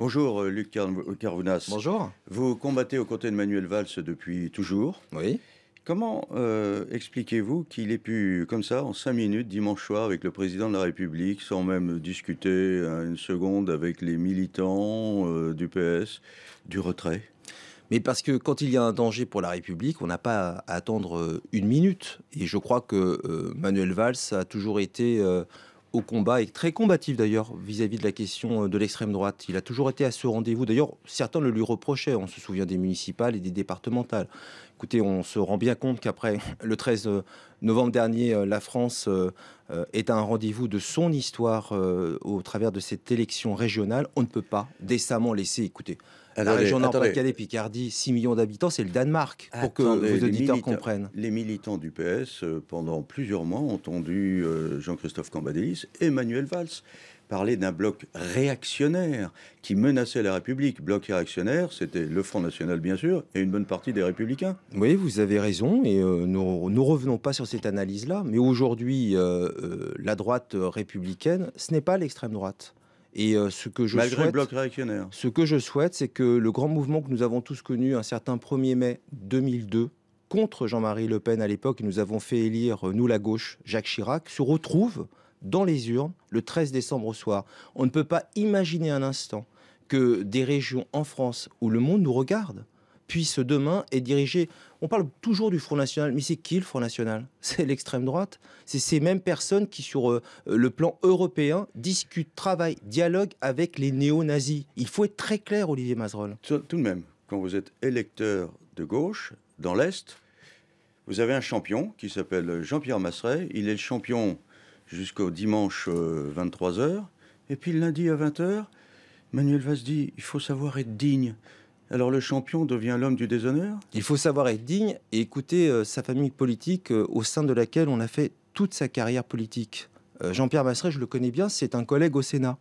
Bonjour euh, Luc euh, Carvounas, Bonjour. Vous combattez aux côtés de Manuel Valls depuis toujours. Oui. Comment euh, expliquez-vous qu'il ait pu, comme ça, en cinq minutes, dimanche soir, avec le président de la République, sans même discuter une seconde avec les militants du PS, du retrait mais parce que quand il y a un danger pour la République, on n'a pas à attendre une minute. Et je crois que Manuel Valls a toujours été au combat et très combatif d'ailleurs vis-à-vis de la question euh, de l'extrême droite. Il a toujours été à ce rendez-vous. D'ailleurs, certains le lui reprochaient. On se souvient des municipales et des départementales. Écoutez, on se rend bien compte qu'après le 13 euh, novembre dernier, euh, la France euh, est à un rendez-vous de son histoire au travers de cette élection régionale. On ne peut pas décemment laisser, écoutez, la région nord pas calais Picardie, 6 millions d'habitants, c'est le Danemark, pour que vos auditeurs comprennent. Les militants du PS, pendant plusieurs mois, ont entendu Jean-Christophe Cambadélis et Emmanuel Valls parler d'un bloc réactionnaire qui menaçait la République. Bloc réactionnaire, c'était le Front National, bien sûr, et une bonne partie des Républicains. Oui, vous avez raison, et euh, nous ne revenons pas sur cette analyse-là, mais aujourd'hui, euh, euh, la droite républicaine, ce n'est pas l'extrême droite. Et ce que je souhaite, bloc réactionnaire. Ce que je souhaite, c'est que le grand mouvement que nous avons tous connu un certain 1er mai 2002, contre Jean-Marie Le Pen à l'époque, nous avons fait élire, nous la gauche, Jacques Chirac, se retrouve dans les urnes le 13 décembre au soir. On ne peut pas imaginer un instant que des régions en France où le monde nous regarde puissent demain être dirigées. On parle toujours du Front National, mais c'est qui le Front National C'est l'extrême droite. C'est ces mêmes personnes qui, sur euh, le plan européen, discutent, travaillent, dialoguent avec les néo-nazis. Il faut être très clair, Olivier Mazerolle. Tout, de même, quand vous êtes électeur de gauche, dans l'Est, vous avez un champion qui s'appelle Jean-Pierre Masseret. Il est le champion jusqu'au dimanche 23h. Euh, et puis le lundi à 20h, Manuel Valls dit il faut savoir être digne. Alors le champion devient l'homme du déshonneur Il faut savoir être digne et écouter euh, sa famille politique euh, au sein de laquelle on a fait toute sa carrière politique. Jean-Pierre Masseret, je le connais bien, c'est un collègue au Sénat.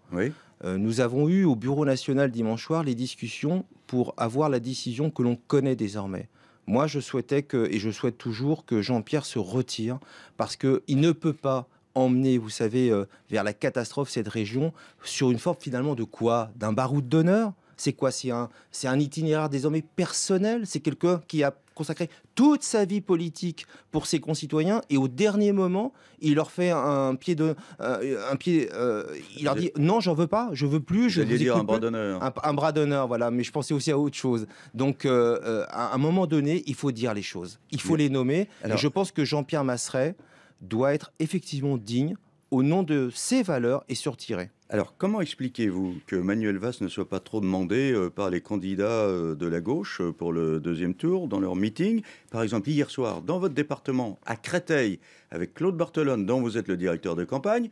nous avons eu au Bureau national dimanche soir les discussions pour avoir la décision que l'on connaît désormais. Moi, je souhaitais que, et je souhaite toujours, que Jean-Pierre se retire parce qu'il ne peut pas emmener, vous savez, euh, vers la catastrophe cette région sur une forme finalement de quoi D'un baroud d'honneur C'est quoi C'est un, un itinéraire désormais personnel C'est quelqu'un qui a consacré toute sa vie politique pour ses concitoyens et au dernier moment, il leur fait un pied de, euh, un pied, euh, il leur dit non, j'en veux pas, je veux plus, je veux un bras d'honneur, un, bras d'honneur, voilà. Mais je pensais aussi à autre chose. Donc, à un moment donné, il faut dire les choses, il faut les nommer. je pense que Jean-Pierre Masseret doit être effectivement digne au nom de ses valeurs et sortirait. Alors, comment expliquez-vous que Manuel Valls ne soit pas trop demandé euh, par les candidats euh, de la gauche euh, pour le deuxième tour dans leur meeting Par exemple, hier soir, dans votre département, à Créteil, avec Claude Barthelone, dont vous êtes le directeur de campagne,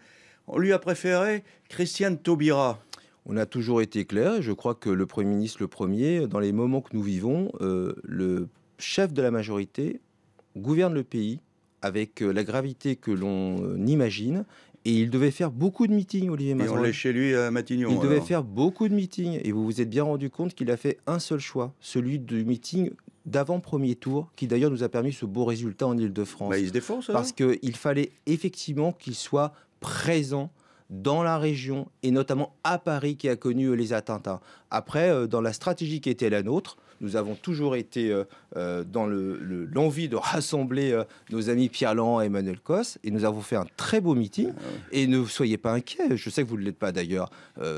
on lui a préféré Christiane Taubira. On a toujours été clair, je crois que le Premier ministre le premier, dans les moments que nous vivons, le chef de la majorité gouverne le pays avec euh, la gravité que l'on euh, imagine. Et il devait faire beaucoup de meetings, Olivier Mazarin. Et on l'est chez lui à Matignon. Il devait faire beaucoup de meetings. Et vous vous êtes bien rendu compte qu'il a fait un seul choix, celui du meeting d'avant-premier tour, qui d'ailleurs nous a permis ce beau résultat en Ile-de-France. Bah, il se défonce. Hein. Parce qu'il fallait effectivement qu'il soit présent dans la région, et notamment à Paris, qui a connu les attentats. Hein. Après, euh, dans la stratégie qui était la nôtre, nous avons toujours été euh, euh, dans l'envie de rassembler euh, nos amis Pierre Lan et Emmanuel Cos, et nous avons fait un très beau meeting. Ah et ne soyez pas inquiets, je sais que vous ne l'êtes pas d'ailleurs.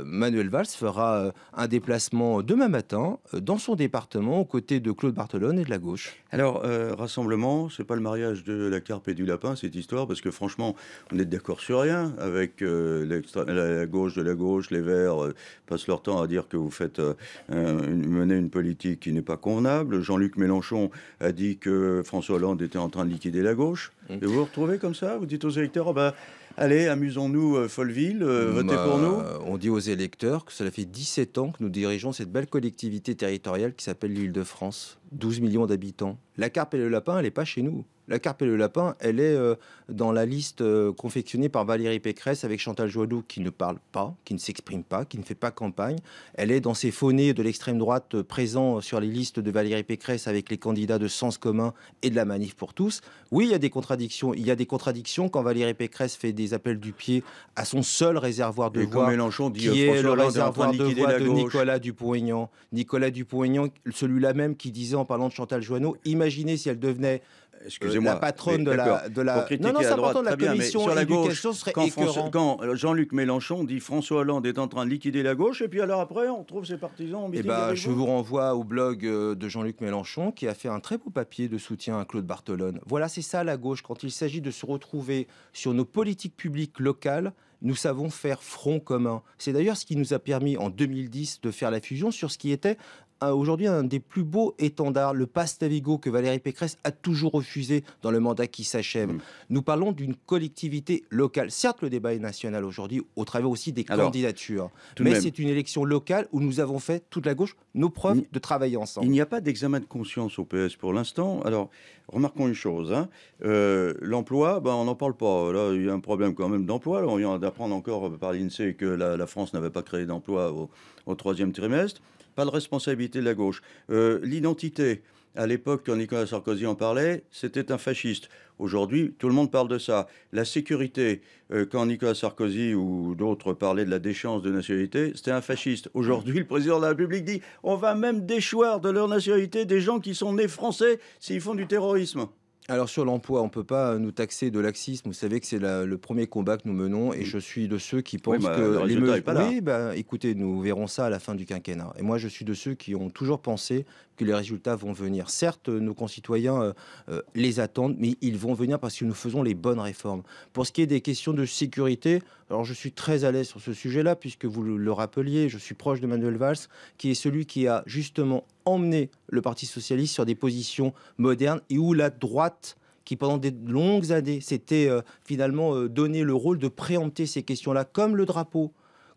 Manuel Valls fera un déplacement demain matin dans son département aux côtés de Claude Bartolone et de la gauche. Alors, rassemblement, c'est pas le mariage de la carpe et du lapin, cette histoire, parce que franchement, on est d'accord sur rien avec la gauche de la gauche, les Verts passent leur temps à dire que vous faites mener une politique n'est pas convenable. Jean-Luc Mélenchon a dit que François Hollande était en train de liquider la gauche. Mm. Et vous vous retrouvez comme ça Vous dites aux électeurs, bah, allez, amusons-nous, euh, Folleville, euh, mm, votez pour bah, nous On dit aux électeurs que cela fait 17 ans que nous dirigeons cette belle collectivité territoriale qui s'appelle l'Île-de-France. 12 millions d'habitants. La carpe et le lapin, elle n'est pas chez nous. La carpe et le lapin, elle est euh, dans la liste euh, confectionnée par Valérie Pécresse avec Chantal Joanneau qui ne parle pas, qui ne s'exprime pas, qui ne fait pas campagne. Elle est dans ces faunées de l'extrême droite euh, présent sur les listes de Valérie Pécresse avec les candidats de Sens commun et de la manif pour tous. Oui, il y a des contradictions. Il y a des contradictions quand Valérie Pécresse fait des appels du pied à son seul réservoir de voix, Mélenchon qui est le réservoir de, voix de Nicolas Dupont-Aignan. Nicolas Dupont-Aignan, celui-là même qui disait en parlant de Chantal Joanneau, imaginez si elle devenait Excusez-moi. Euh, la patronne de la, de la. non, non, c'est La bien, commission sur la gauche, serait quand, quand Jean-Luc Mélenchon dit François Hollande est en train de liquider la gauche, et puis alors après, on trouve ses partisans. Eh bah, je vous renvoie au blog euh, de Jean-Luc Mélenchon qui a fait un très beau papier de soutien à Claude Bartolone. Voilà, c'est ça la gauche. Quand il s'agit de se retrouver sur nos politiques publiques locales, nous savons faire front commun. C'est d'ailleurs ce qui nous a permis en 2010 de faire la fusion sur ce qui était aujourd'hui un des plus beaux étendards, le passe que Valérie Pécresse a toujours refusé dans le mandat qui s'achève. Mm. Nous parlons d'une collectivité locale. Certes, le débat est national aujourd'hui, au travers aussi des candidatures. Mais c'est une élection locale où nous avons fait, toute la gauche, nos preuves de travailler ensemble. Il n'y a pas d'examen de conscience au PS pour l'instant. Alors, remarquons une chose. Hein. Euh, l'emploi, ben, on n'en parle pas. Là, il y a un problème quand même d'emploi. On vient d'apprendre encore par l'INSEE que la, France n'avait pas créé d'emploi au, au troisième trimestre pas de responsabilité de la gauche. Euh, l'identité, à l'époque, quand Nicolas Sarkozy en parlait, c'était un fasciste. Aujourd'hui, tout le monde parle de ça. La sécurité, euh, quand Nicolas Sarkozy ou d'autres parlaient de la déchéance de nationalité, c'était un fasciste. Aujourd'hui, le président de la République dit on va même déchoir de leur nationalité des gens qui sont nés français s'ils font du terrorisme alors sur l'emploi, on ne peut pas nous taxer de laxisme. Vous savez que c'est le premier combat que nous menons et mm. je suis de ceux qui pensent bah, que les mesures... Oui, bah, écoutez, nous verrons ça à la fin du quinquennat. Et moi, je suis de ceux qui ont toujours pensé que les résultats vont venir. Certes, nos concitoyens euh, euh, les attendent, mais ils vont venir parce que nous faisons les bonnes réformes. Pour ce qui est des questions de sécurité, alors je suis très à l'aise sur ce sujet-là puisque vous le rappeliez, je suis proche de Manuel Valls, qui est celui qui a justement emmener le Parti socialiste sur des positions modernes et où la droite qui pendant des longues années s'était euh, finalement euh, donné le rôle de préempter ces questions-là, comme le drapeau,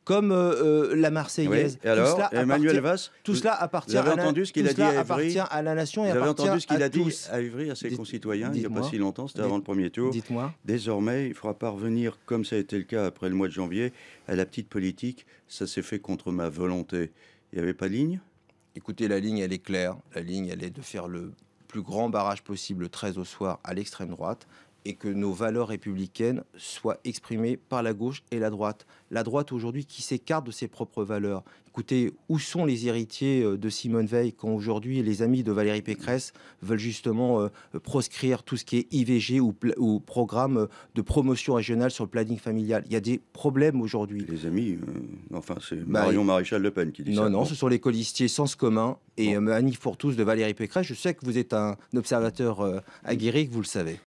comme euh, la Marseillaise. Et alors, Emmanuel Valls, tout cela appartient, à la, entendu ce qu'il a dit à à la nation et vous avez entendu ce qu'il a dit à Ivry, à ses concitoyens, il n'y a pas si longtemps, c'était avant le premier tour. Dites-moi. Désormais, il faudra pas revenir, comme ça a été le cas après le mois de janvier, à la petite politique. Ça s'est fait contre ma volonté. Il n'y avait pas de ligne écoutez, la ligne, elle est claire. La ligne, elle est de faire le plus grand barrage possible 13 au soir à l'extrême droite et que nos valeurs républicaines soient exprimées par la gauche et la droite. La droite aujourd'hui qui s'écarte de ses propres valeurs. Écoutez, où sont les héritiers euh, de Simone Veil quand aujourd'hui les amis de Valérie Pécresse veulent justement euh, proscrire tout ce qui est IVG ou, programme euh, de promotion régionale sur le planning familial Il y a des problèmes aujourd'hui. Les amis, enfin c'est bah, Marion Maréchal Le Pen qui dit non, ça. Non, non, ce sont les colistiers Sens Commun et Annie Fourtous de Valérie Pécresse. Je sais que vous êtes un observateur euh, aguerri, que vous le savez.